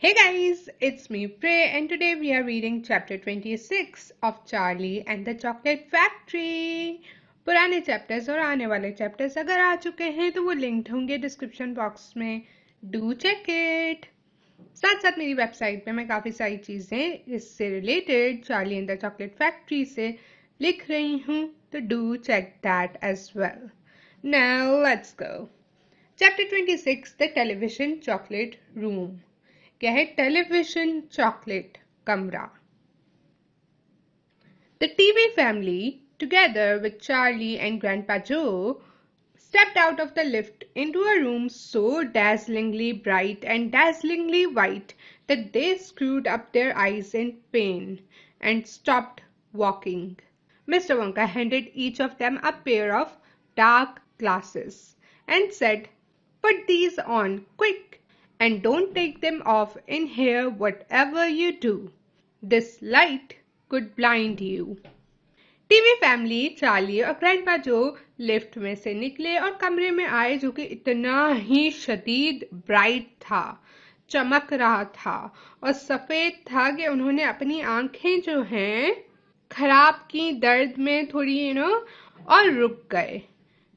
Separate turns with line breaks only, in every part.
Hey guys, it's me Prey and today we are reading chapter 26 of Charlie and the Chocolate Factory. पुराने chapters और आने वाले chapters अगर आ चुके हैं तो वो लिंक्ड होंगे डिस्क्रिप्शन बॉक्स में डू चेक इट साथ साथ मेरी वेबसाइट पे मैं काफ़ी सारी चीज़ें इससे related Charlie and the Chocolate Factory से लिख रही हूँ तो do check that as well now let's go chapter 26 the television chocolate room यह television chocolate camera. The TV family, together with Charlie and Grandpa Joe, stepped out of the lift into a room so dazzlingly bright and dazzlingly white that they screwed up their eyes in pain and stopped walking. Mr. Wonka handed each of them a pair of dark glasses and said, Put these on quick. and don't take them off in here whatever you do. This light could blind you. TV family Charlie और grandpa Joe lift में से निकले और कमरे में आए जो कि इतना ही शदीद ब्राइट था चमक रहा था और सफ़ेद था कि उन्होंने अपनी आंखें जो हैं खराब की दर्द में थोड़ी यू नो और रुक गए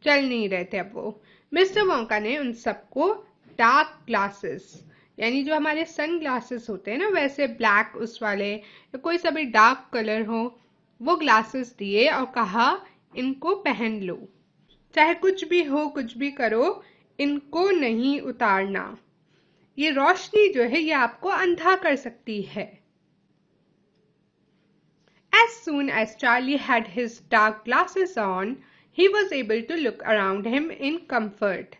चल नहीं रहे थे अब वो मिस्टर वोंका ने उन सबको डार्क ग्लासेस यानी जो हमारे सन ग्लासेस होते हैं ना वैसे ब्लैक उस वाले या कोई सा भी डार्क कलर हो वो ग्लासेस दिए और कहा इनको पहन लो चाहे कुछ भी हो कुछ भी करो इनको नहीं उतारना ये रोशनी जो है ये आपको अंधा कर सकती है as soon as Charlie had his dark glasses on he was able to look around him in comfort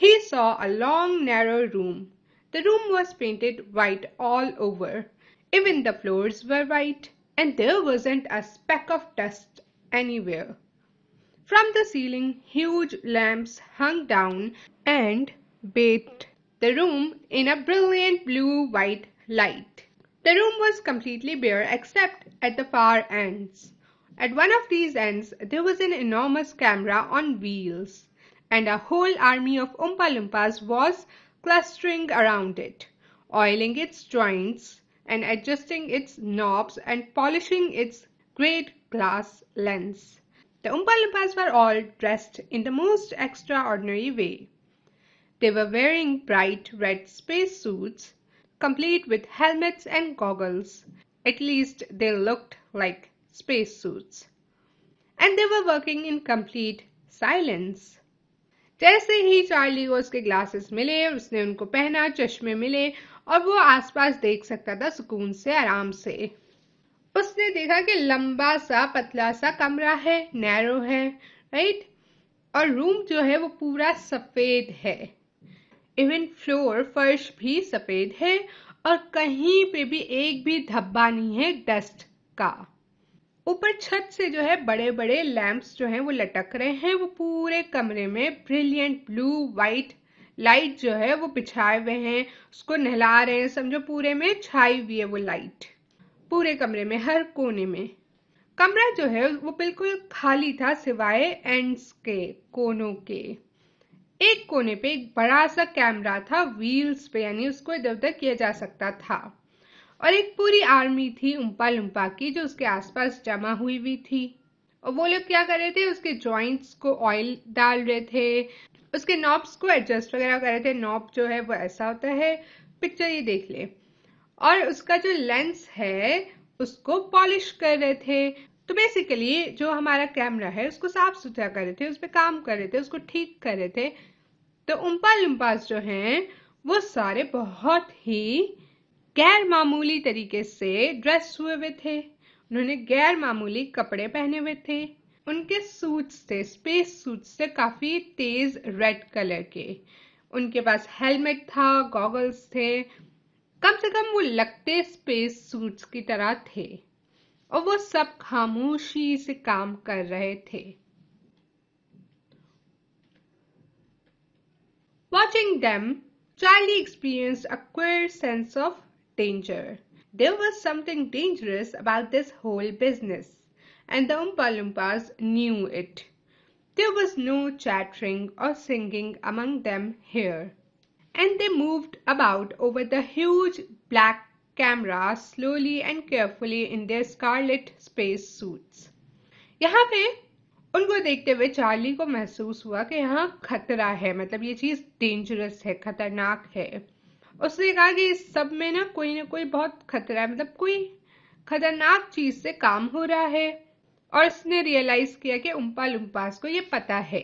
He saw a long narrow room. The room was painted white all over. Even the floors were white and there wasn't a speck of dust anywhere. From the ceiling, huge lamps hung down and bathed the room in a brilliant blue-white light. The room was completely bare except at the far ends. At one of these ends, there was an enormous camera on wheels and a whole army of Oompa Loompas was clustering around it, oiling its joints and adjusting its knobs and polishing its great glass lens. The Oompa Loompas were all dressed in the most extraordinary way. They were wearing bright red space suits, complete with helmets and goggles. At least they looked like spacesuits. And they were working in complete silence. जैसे ही Charlie को उसके glasses मिले उसने उनको पहना चश्मे मिले और वो आसपास देख सकता था सुकून से आराम से उसने देखा कि लंबा सा पतला सा कमरा है नैरो है राइट और रूम जो है वो पूरा सफ़ेद है इवन फ्लोर फर्श भी सफ़ेद है और कहीं पे भी एक भी धब्बा नहीं है डस्ट का ऊपर छत से जो है बड़े बड़े लैंप्स जो हैं वो लटक रहे हैं वो पूरे कमरे में ब्रिलियंट ब्लू वाइट लाइट जो है वो बिछाए हुए हैं उसको नहला रहे हैं समझो पूरे में छाई हुई है वो लाइट पूरे कमरे में हर कोने में कमरा जो है वो बिल्कुल खाली था सिवाय एंड्स के कोनों के एक कोने पे एक बड़ा सा कैमरा था व्हील्स पे यानी उसको इधर उधर किया जा सकता था और एक पूरी आर्मी थी उम्पा लुम्पा की जो उसके आसपास जमा हुई हुई थी और वो लोग क्या कर रहे थे उसके जॉइंट्स को ऑयल डाल रहे थे उसके नॉब्स को एडजस्ट वगैरह कर रहे थे नॉब जो है वो ऐसा होता है पिक्चर ये देख ले और उसका जो लेंस है उसको पॉलिश कर रहे थे तो बेसिकली जो हमारा कैमरा है उसको साफ सुथरा कर रहे थे उस पर काम कर रहे थे उसको ठीक कर रहे थे तो उम्पा लुम्पास जो हैं वो सारे बहुत ही गैर मामूली तरीके से ड्रेस हुए हुए थे उन्होंने गैर मामूली कपड़े पहने हुए थे उनके सूट्स थे स्पेस सूट्स थे काफ़ी तेज़ रेड कलर के उनके पास हेलमेट था गॉगल्स थे कम से कम वो लगते स्पेस सूट्स की तरह थे और वो सब खामोशी से काम कर रहे थे watching them Charlie experience a queer sense of danger. There was something dangerous about this whole business, and the Oompa Loompas knew it. There was no chattering or singing among them here. And they moved about over the huge black camera slowly and carefully in their scarlet space suits. यहाँ पे उनको देखते हुए Charlie को महसूस हुआ कि यहाँ खतरा है मतलब ये चीज़ डेंजरस है खतरनाक है उसने कहा कि इस सब में ना कोई ना कोई बहुत खतरा है मतलब कोई खतरनाक चीज से काम हो रहा है और उसने रियलाइज किया कि उम्पा लुम्पास को ये पता है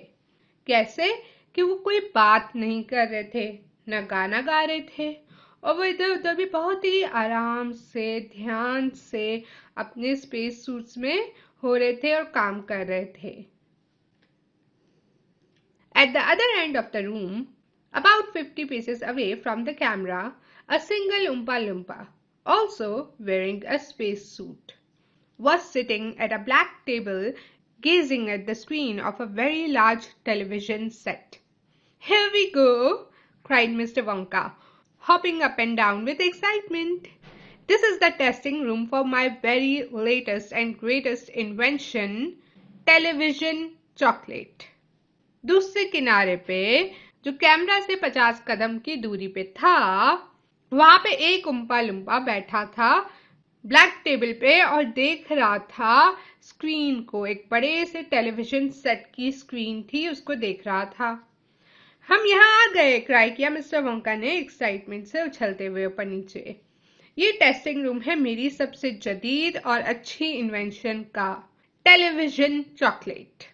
कैसे कि वो कोई बात नहीं कर रहे थे न गाना गा रहे थे और वो इधर उधर भी बहुत ही आराम से ध्यान से अपने स्पेस सूट्स में हो रहे थे और काम कर रहे थे at the other end of the room about 50 paces away from the camera, a single Oompa Loompa, also wearing a spacesuit, was sitting at a black table gazing at the screen of a very large television set. Here we go, cried Mr. Wonka, hopping up and down with excitement. This is the testing room for my very latest and greatest invention, television chocolate. दूसरे किनारे पे जो camera से पचास कदम की दूरी पे था वहां पे एक उम्पा लुम्पा बैठा था ब्लैक टेबल पे और देख रहा था स्क्रीन को एक बड़े से टेलीविजन सेट की स्क्रीन थी उसको देख रहा था हम यहाँ आ गए क्राई किया मिस्टर वंका ने एक्साइटमेंट से उछलते हुए ऊपर नीचे ये टेस्टिंग रूम है मेरी सबसे जदीद और अच्छी इन्वेंशन का television chocolate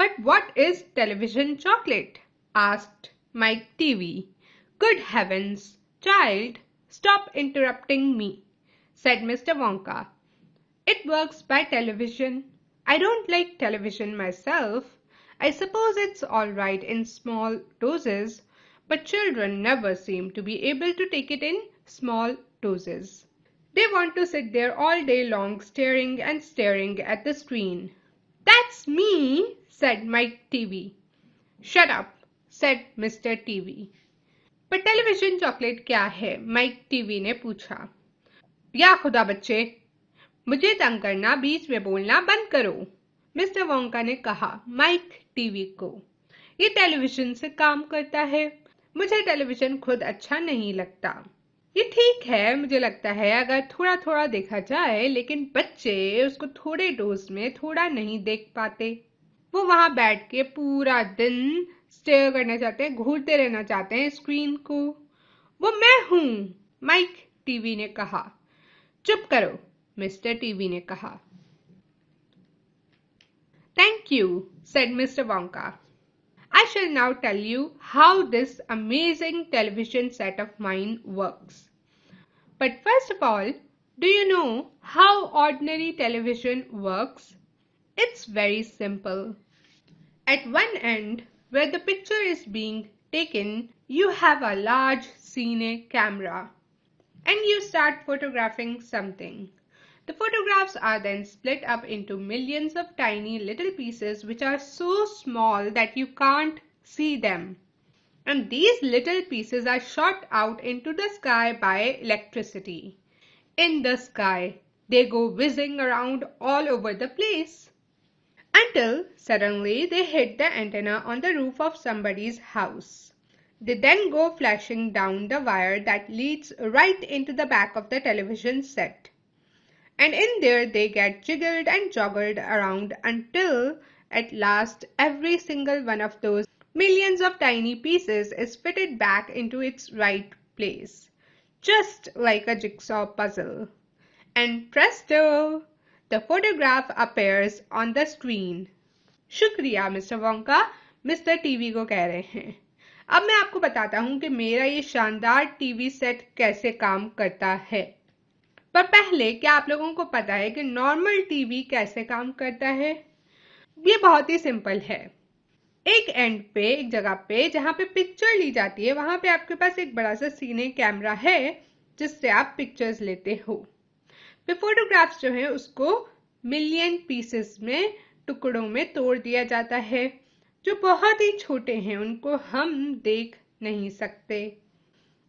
But what is television chocolate? asked Mike TV. Good heavens, child, stop interrupting me, said Mr. Wonka. It works by television. I don't like television myself. I suppose it's all right in small doses, but children never seem to be able to take it in small doses. They want to sit there all day long staring and staring at the screen. That's me, said Mike TV. Shut up, said Mr. TV. पर television chocolate क्या है mic TV ने पूछा या खुदा बच्चे मुझे तंग करना बीच में बोलना बंद करो मिस्टर वोंका ने कहा माइक टीवी को ये टेलीविजन से काम करता है मुझे टेलीविजन खुद अच्छा नहीं लगता ये ठीक है मुझे लगता है अगर थोड़ा थोड़ा देखा जाए लेकिन बच्चे उसको थोड़े डोज में थोड़ा नहीं देख पाते वो वहां बैठ के पूरा दिन स्टे करना चाहते हैं घूरते रहना चाहते हैं स्क्रीन को वो मैं हूं माइक टीवी ने कहा चुप करो मिस्टर टीवी ने कहा thank you said mister Wonka I shall now tell you how this amazing television set of mind work but first of all do you know how ordinary television works It's very simple. At one end, where the picture is being taken, you have a large cine camera and you start photographing something. The photographs are then split up into millions of tiny little pieces which are so small that you can't see them. And these little pieces are shot out into the sky by electricity. In the sky, they go whizzing around all over the place until suddenly they hit the antenna on the roof of somebody's house. They then go flashing down the wire that leads right into the back of the television set. And in there they get jiggled and joggled around until at last every single one of those millions of tiny pieces is fitted back into its right place. Just like a jigsaw puzzle. And presto! The photograph appears on the screen. शुक्रिया mister Wonka mister TV को कह रहे हैं अब मैं आपको बताता हूं कि मेरा ये शानदार टीवी सेट कैसे काम करता है पर पहले क्या आप लोगों को पता है कि नॉर्मल टीवी कैसे काम करता है ये बहुत ही सिंपल है एक एंड पे एक जगह पे जहां पे पिक्चर ली जाती है वहां पे आपके पास एक बड़ा सा सीने कैमरा है जिससे आप पिक्चर्स लेते हो फिर फोटोग्राफ्स जो है उसको मिलियन पीसेस में टुकड़ों में तोड़ दिया जाता है जो बहुत ही छोटे हैं उनको हम देख नहीं सकते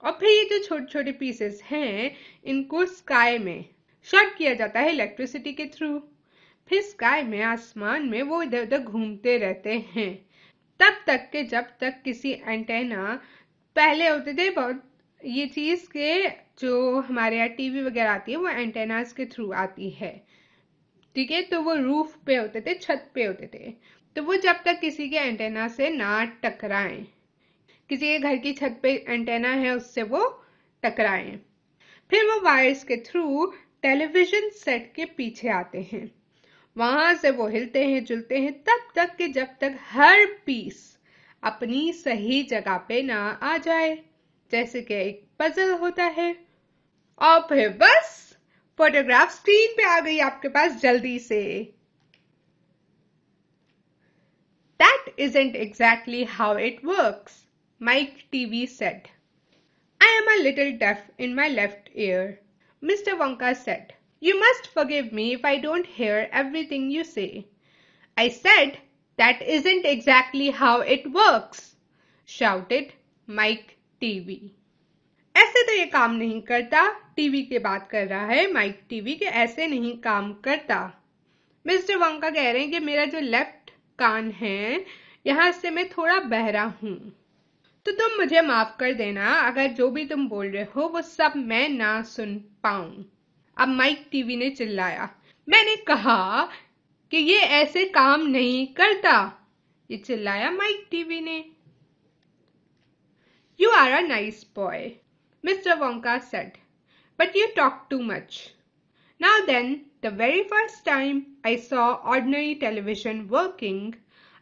और फिर ये जो छोटे छोटे पीसेस हैं इनको स्काई में शॉट किया जाता है इलेक्ट्रिसिटी के थ्रू फिर स्काई में आसमान में वो इधर उधर घूमते रहते हैं तब तक के जब तक किसी एंटेना पहले होते थे बहुत ये चीज़ के जो हमारे यहाँ टीवी वगैरह आती है वो एंटेनाज के थ्रू आती है ठीक है तो वो रूफ पे होते थे छत पे होते थे तो वो जब तक किसी के एंटेना से ना टकराए किसी के घर की छत पे एंटेना है उससे वो टकराए फिर वो वायर्स के थ्रू टेलीविजन सेट के पीछे आते हैं वहां से वो हिलते हैं जुलते हैं तब तक कि जब तक हर पीस अपनी सही जगह पे ना आ जाए जैसे कि एक पजल होता है और फिर बस फोटोग्राफ स्क्रीन पे आ गई आपके पास जल्दी से That isn't exactly how it works, Mike TV said. I am a little deaf in my left ear, Mr. Wonka said. You must forgive me if I don't hear everything you say. I said, That isn't exactly how it works, shouted Mike TV. वैसे तो ये काम नहीं करता TV के बात कर रहा है माइक टीवी के ऐसे नहीं काम करता मिस्टर वंका कह रहे हैं कि मेरा जो लेफ्ट कान है यहाँ से मैं थोड़ा बहरा हूँ तो तुम मुझे माफ कर देना अगर जो भी तुम बोल रहे हो वो सब मैं ना सुन पाऊं अब माइक टीवी ने चिल्लाया मैंने कहा कि ये ऐसे काम नहीं करता ये चिल्लाया माइक टीवी ने you are a nice boy Mr. Wonka said. But you talk too much. Now then, the very first time I saw ordinary television working,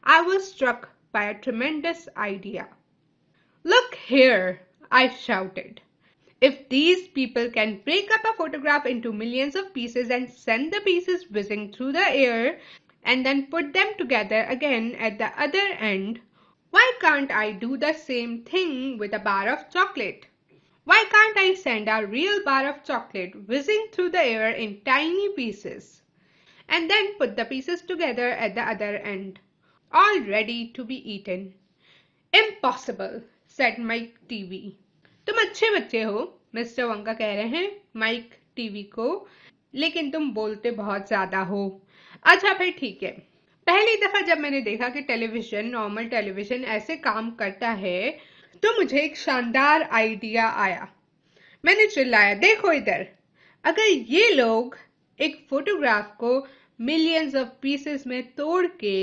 I was struck by a tremendous idea. Look here, I shouted. If these people can break up a photograph into millions of pieces and send the pieces whizzing through the air and then put them together again at the other end, why can't I do the same thing with a bar of chocolate? Why can't I send a real bar of chocolate whizzing through the air in tiny pieces and then put the pieces together at the other end, all ready to be eaten? Impossible, said Mike TV. तुम अच्छे बच्चे हो mister वंका कह रहे हैं mic TV को लेकिन तुम बोलते बहुत ज्यादा हो अच्छा फिर ठीक है पहली दफा जब मैंने देखा कि टेलीविजन नॉर्मल टेलीविजन ऐसे काम करता है तो मुझे एक शानदार आइडिया आया मैंने चिल्लाया देखो इधर अगर ये लोग एक फोटोग्राफ को मिलियंस ऑफ पीसेस में तोड़ के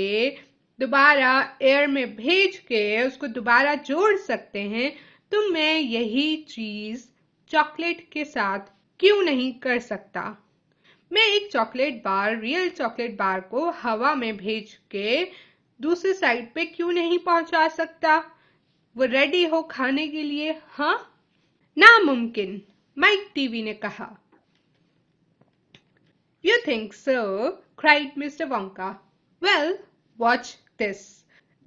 दोबारा एयर में भेज के उसको दोबारा जोड़ सकते हैं तो मैं यही चीज चॉकलेट के साथ क्यों नहीं कर सकता मैं एक chocolate bar real chocolate bar को हवा में भेज के दूसरे साइड पे क्यों नहीं पहुंचा सकता वो रेडी हो खाने के लिए हा नामुमकिन माइक टीवी ने कहा you think so cried mister Wonka well watch this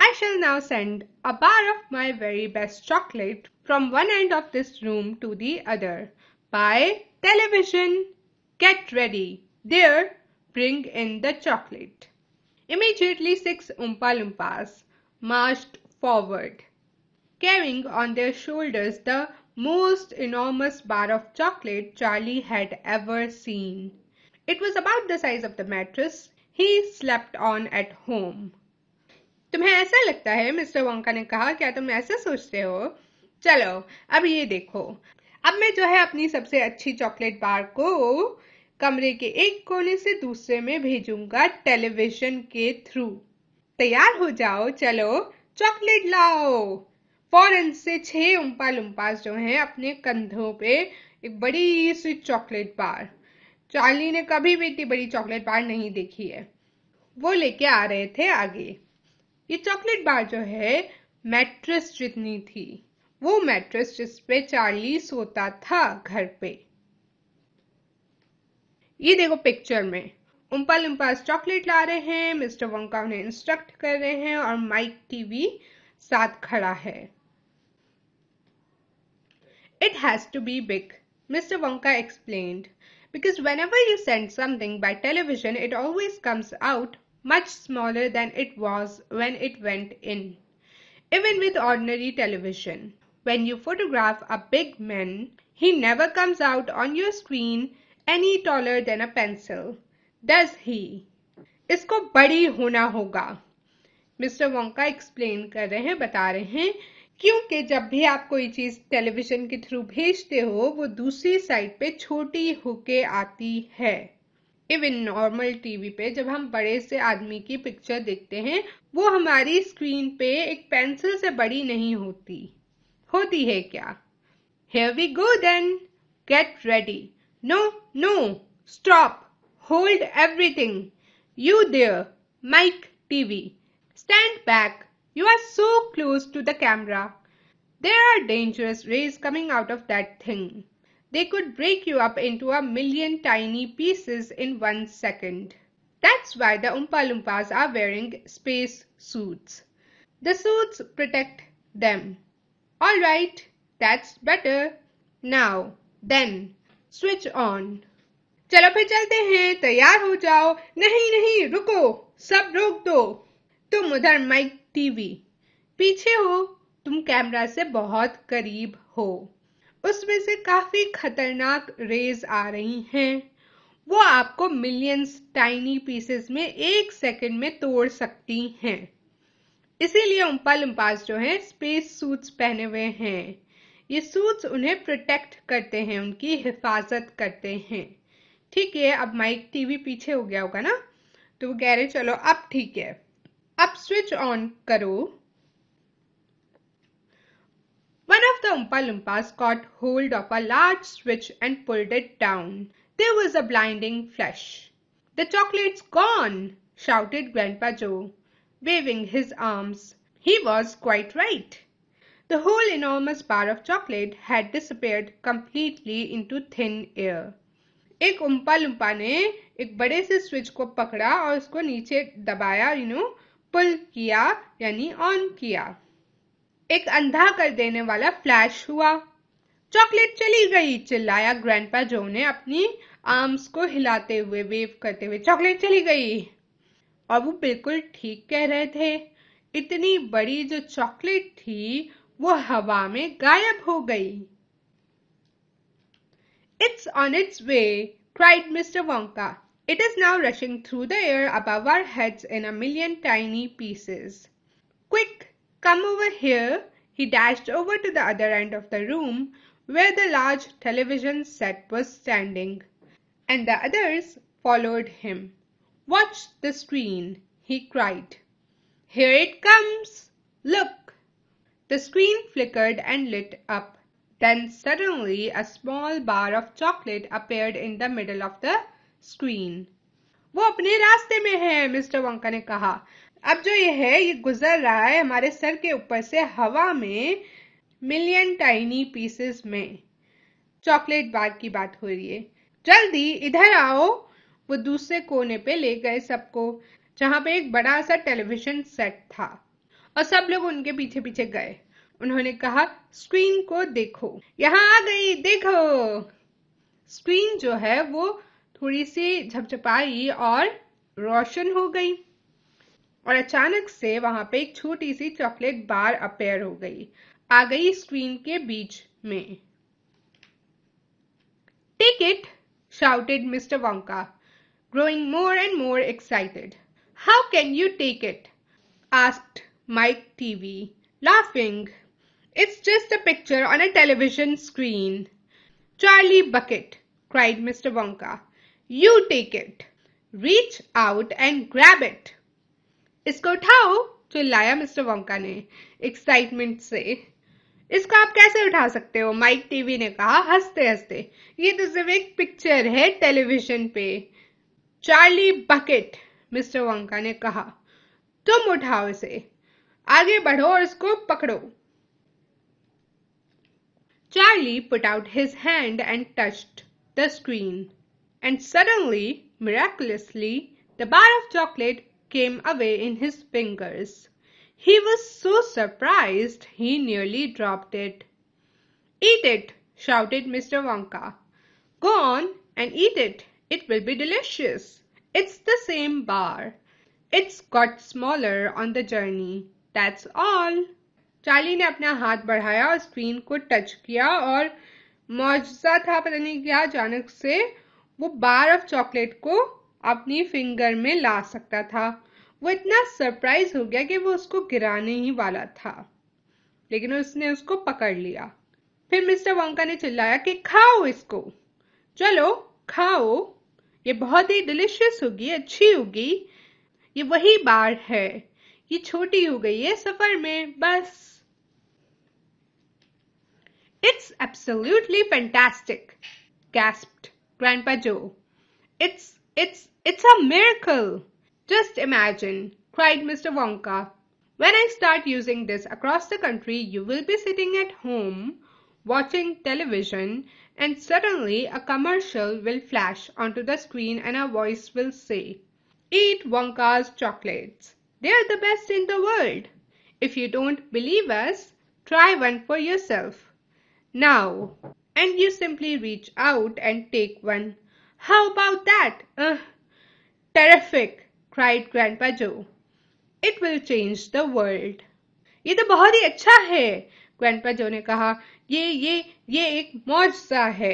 I shall now send a bar of my very best chocolate from one end of this room to the other by television get ready there bring in the chocolate immediately six Oompa Loompas march forward carrying on their shoulders the most enormous bar of chocolate Charlie had ever seen. It was about the size of the mattress he slept on at home. तुम्हें ऐसा लगता है mister Wonka ने कहा क्या तुम ऐसा सोचते हो चलो अब ये देखो अब मैं जो है अपनी सबसे अच्छी चॉकलेट बार को कमरे के एक कोने से दूसरे में भेजूंगा टेलीविजन के थ्रू तैयार हो जाओ चलो चॉकलेट लाओ फौरन से छह उम्पा लुम्पास जो हैं अपने कंधों पे एक बड़ी सी चॉकलेट बार चार्ली ने कभी भी इतनी बड़ी चॉकलेट बार नहीं देखी है वो लेके आ रहे थे आगे ये चॉकलेट बार जो है मैट्रेस जितनी थी वो मैट्रेस जिस पे चार्ली सोता था घर पे ये देखो पिक्चर में उम्पा लुम्पास चॉकलेट ला रहे हैं मिस्टर वंका उन्हें इंस्ट्रक्ट कर रहे हैं और माइक टीवी साथ खड़ा है It has to be big, Mr. Wonka explained, because whenever you send something by television, it always comes out much smaller than it was when it went in. Even with ordinary television, when you photograph a big man, he never comes out on your screen any taller than a pencil, does he? इसको badi होना hoga. Mister Wonka explained, कर रहे बता रहे क्योंकि जब भी आप कोई चीज़ टेलीविज़न के थ्रू भेजते हो वो दूसरी साइड पे छोटी होके आती है इवन नॉर्मल टीवी पे जब हम बड़े से आदमी की पिक्चर देखते हैं वो हमारी स्क्रीन पे एक पेंसिल से बड़ी नहीं होती होती है क्या here we go then get ready no no stop hold everything you there Mike TV stand back You are so close to the camera. There are dangerous rays coming out of that thing. They could break you up into a million tiny pieces in one second. That's why the Oompa Loompas are wearing space suits. The suits protect them. Alright, that's better. Now, then, switch on. चलो फिर चलते हैं तैयार हो जाओ नहीं नहीं रुको सब रोक दो तुम उधर माइक टीवी पीछे हो तुम कैमरा से बहुत करीब हो उसमें से काफी खतरनाक रेज आ रही हैं वो आपको मिलियंस टाइनी पीसेस में एक सेकंड में तोड़ सकती हैं इसीलिए उम्पा लिम्पास जो हैं स्पेस सूट्स पहने हुए हैं ये सूट्स उन्हें प्रोटेक्ट करते हैं उनकी हिफाजत करते हैं ठीक है अब माइक टीवी पीछे हो गया होगा ना तो वो कह रहे चलो अब ठीक है अब स्विच ऑन करो One of the Oompa Loompas caught hold of a large switch and pulled it down. There was a blinding flash. The chocolate's gone, shouted Grandpa Joe, waving his arms. He was quite right. The whole enormous bar of chocolate had disappeared completely into thin air. एक उम्पा लुम्पा ने एक बड़े से switch को पकड़ा और उसको नीचे दबाया you you know know, pull किया यानी ऑन किया एक अंधा कर देने वाला फ्लैश हुआ चॉकलेट चली गई चिल्लाया ग्रैंडपा जो ने अपनी आर्म्स को हिलाते हुए वेव करते हुए चॉकलेट चली गई और वो बिल्कुल ठीक कह रहे थे इतनी बड़ी जो चॉकलेट थी वो हवा में गायब हो गई it's on its way cried mister Wonka It is now rushing through the air above our heads in a million tiny pieces. Quick, come over here. He dashed over to the other end of the room where the large television set was standing. And the others followed him. Watch the screen, he cried. Here it comes. Look. The screen flickered and lit up. Then suddenly a small bar of chocolate appeared in the middle of the screen वो अपने रास्ते में है mister वंका ने कहा अब जो ये है ये गुजर रहा है हमारे सर के ऊपर से हवा में मिलियन टाइनी पीसेस में चॉकलेट बार की बात हो रही है जल्दी इधर आओ वो दूसरे कोने पे ले गए सबको जहां पे एक बड़ा सा टेलीविजन सेट था और सब लोग उनके पीछे पीछे गए उन्होंने कहा स्क्रीन को देखो यहाँ आ गई देखो स्क्रीन जो है वो थोड़ी सी झपझपाई और रोशन हो गई और अचानक से वहां पे एक छोटी सी चॉकलेट बार अपेयर हो गई आ गई स्क्रीन के बीच में take it shouted mister Wonka growing more and more excited how can you take it asked Mike TV laughing it's just a picture on a television screen Charlie Bucket cried mister Wonka you take it reach out and grab it इसको उठाओ चिल्लाया mister वंका ने excitement से इसको आप कैसे उठा सकते हो माइक टीवी ने कहा हंसते हंसते ये तो सिर्फ एक पिक्चर है टेलीविजन पे चार्ली बकेट मिस्टर वंका ने कहा तुम उठाओ इसे आगे बढ़ो और इसको पकड़ो Charlie put out his hand and touch the screen and suddenly, miraculously, the bar of chocolate came away in his fingers. He was so surprised he nearly dropped it. Eat it, shouted Mr. Wonka. Go on and eat it. It will be delicious. It's the same bar. It's got smaller on the journey. That's all. Charlie ne apna हाथ badhaya और screen को touch किया और मुआवजा था पता नहीं क्या वो बार ऑफ चॉकलेट को अपनी फिंगर में ला सकता था वो इतना सरप्राइज हो गया कि वो उसको गिराने ही वाला था लेकिन उसने उसको पकड़ लिया फिर मिस्टर वंका ने चिल्लाया कि खाओ इसको चलो खाओ ये बहुत ही डिलिशियस होगी अच्छी होगी ये वही बार है ये छोटी हो गई है सफर में बस it's absolutely fantastic gasped Grandpa Joe. It's, it's, it's a miracle! Just imagine, cried Mr. Wonka. When I start using this across the country, you will be sitting at home watching television and suddenly a commercial will flash onto the screen and a voice will say, Eat Wonka's chocolates. They are the best in the world. If you don't believe us, try one for yourself. Now, and you simply reach out and take one. How about that? Uh, terrific, cried Grandpa Joe. It will change the world. ये तो बहुत ही अच्छा है grandpa जो ने कहा ये ये ये एक मौजा है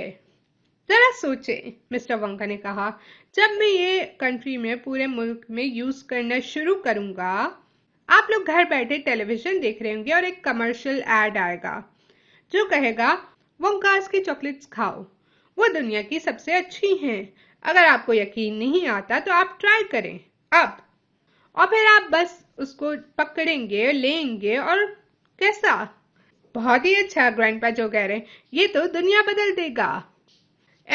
जरा सोचे मिस्टर वंका ने कहा जब मैं ये कंट्री में पूरे मुल्क में यूज करना शुरू करूंगा आप लोग घर बैठे टेलीविजन देख रहे होंगे और एक कमर्शियल एड आएगा जो कहेगा वो घास की चॉकलेट्स खाओ वो दुनिया की सबसे अच्छी हैं अगर आपको यकीन नहीं आता तो आप ट्राई करें अब और फिर आप बस उसको पकड़ेंगे लेंगे और कैसा बहुत ही अच्छा ग्रैंडपा जो कह रहे हैं ये तो दुनिया बदल देगा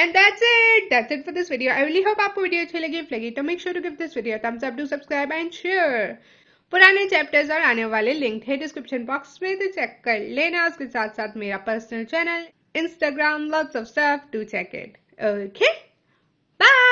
And that's it. That's it for this video. I really hope आपको वीडियो अच्छी लगी If लगी तो make sure to give this video a thumbs up, do subscribe and share. पुराने चैप्टर्स और आने वाले लिंक है डिस्क्रिप्शन बॉक्स में तो चेक कर लेना उसके साथ साथ मेरा personal channel Instagram lots of surf to check it okay bye